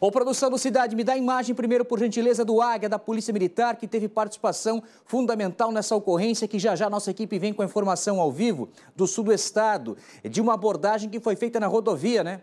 Ô, produção do Cidade, me dá a imagem primeiro, por gentileza, do Águia, da Polícia Militar, que teve participação fundamental nessa ocorrência, que já já nossa equipe vem com a informação ao vivo, do sul do estado, de uma abordagem que foi feita na rodovia, né?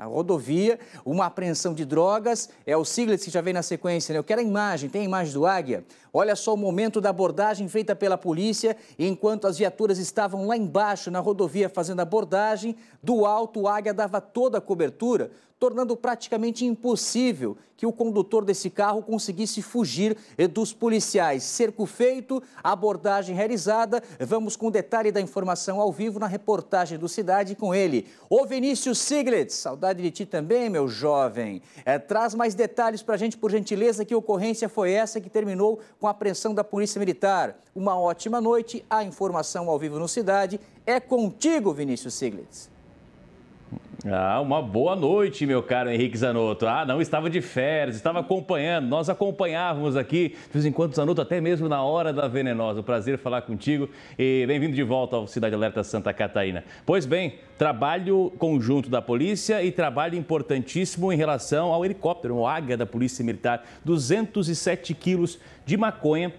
A rodovia, uma apreensão de drogas, é o Siglitz que já vem na sequência, né? Eu quero a imagem, tem a imagem do Águia? Olha só o momento da abordagem feita pela polícia, enquanto as viaturas estavam lá embaixo na rodovia fazendo abordagem, do alto o Águia dava toda a cobertura, tornando praticamente impossível que o condutor desse carro conseguisse fugir eh, dos policiais. Cerco feito, abordagem realizada. Vamos com o detalhe da informação ao vivo na reportagem do Cidade com ele. O Vinícius Siglitz, saudade saudade de ti também, meu jovem. É, traz mais detalhes para a gente, por gentileza, que ocorrência foi essa que terminou com a apreensão da Polícia Militar. Uma ótima noite, a informação ao vivo no Cidade. É contigo, Vinícius Siglitz. Ah, uma boa noite, meu caro Henrique Zanotto. Ah, não estava de férias, estava acompanhando. Nós acompanhávamos aqui, de vez em quando, Zanotto, até mesmo na hora da venenosa. Prazer falar contigo e bem-vindo de volta ao Cidade Alerta Santa Catarina. Pois bem, trabalho conjunto da polícia e trabalho importantíssimo em relação ao helicóptero, o AGA da Polícia Militar. 207 quilos de maconha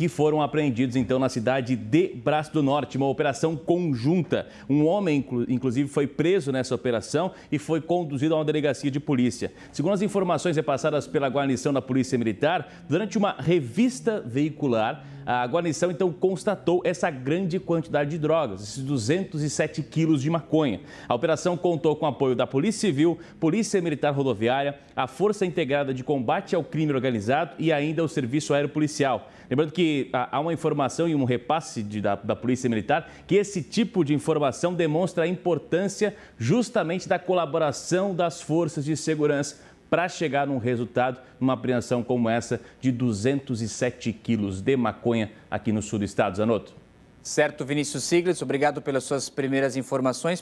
que foram apreendidos então na cidade de Braço do Norte, uma operação conjunta. Um homem, inclusive, foi preso nessa operação e foi conduzido a uma delegacia de polícia. Segundo as informações repassadas pela guarnição da Polícia Militar, durante uma revista veicular, a guarnição então constatou essa grande quantidade de drogas, esses 207 quilos de maconha. A operação contou com apoio da Polícia Civil, Polícia Militar Rodoviária, a Força Integrada de Combate ao Crime Organizado e ainda o Serviço Aéreo Policial. Lembrando que ah, há uma informação e um repasse de, da, da Polícia Militar que esse tipo de informação demonstra a importância justamente da colaboração das forças de segurança para chegar num resultado, numa apreensão como essa de 207 quilos de maconha aqui no sul do estado. Zanotto. Certo, Vinícius Siglitz, obrigado pelas suas primeiras informações.